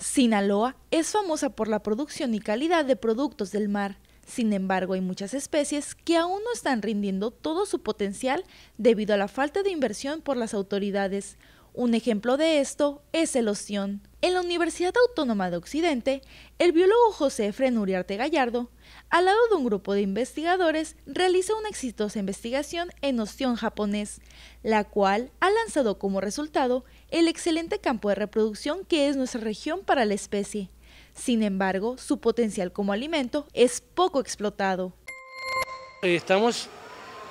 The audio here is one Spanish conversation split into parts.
Sinaloa es famosa por la producción y calidad de productos del mar. Sin embargo, hay muchas especies que aún no están rindiendo todo su potencial debido a la falta de inversión por las autoridades. Un ejemplo de esto es el ostión. En la Universidad Autónoma de Occidente, el biólogo José Frenuri Gallardo, al lado de un grupo de investigadores, realiza una exitosa investigación en ostión japonés, la cual ha lanzado como resultado el excelente campo de reproducción que es nuestra región para la especie. Sin embargo, su potencial como alimento es poco explotado. Estamos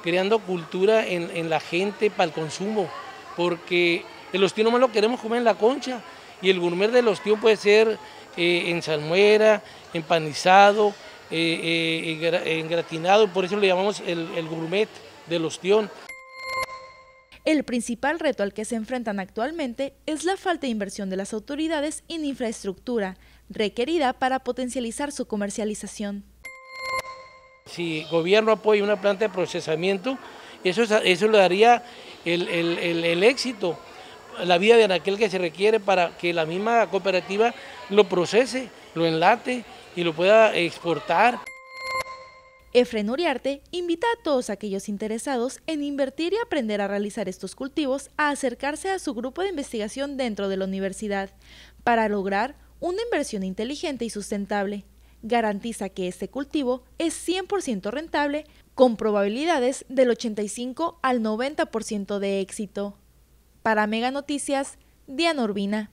creando cultura en, la gente para el consumo, porque el ostión no lo queremos comer en la concha, y el gourmet del ostión puede ser eh, en salmuera, empanizado, eh, eh engratinado, por eso le llamamos el, el gourmet del ostión. El principal reto al que se enfrentan actualmente es la falta de inversión de las autoridades en infraestructura requerida para potencializar su comercialización. Si el gobierno apoya una planta de procesamiento, eso, eso le daría el, el, el éxito la vida de anaquel que se requiere para que la misma cooperativa lo procese, lo enlate y lo pueda exportar. Efren Uriarte invita a todos aquellos interesados en invertir y aprender a realizar estos cultivos a acercarse a su grupo de investigación dentro de la universidad para lograr una inversión inteligente y sustentable. Garantiza que este cultivo es 100% rentable con probabilidades del 85 al 90% de éxito. Para Mega Noticias, Diana Urbina.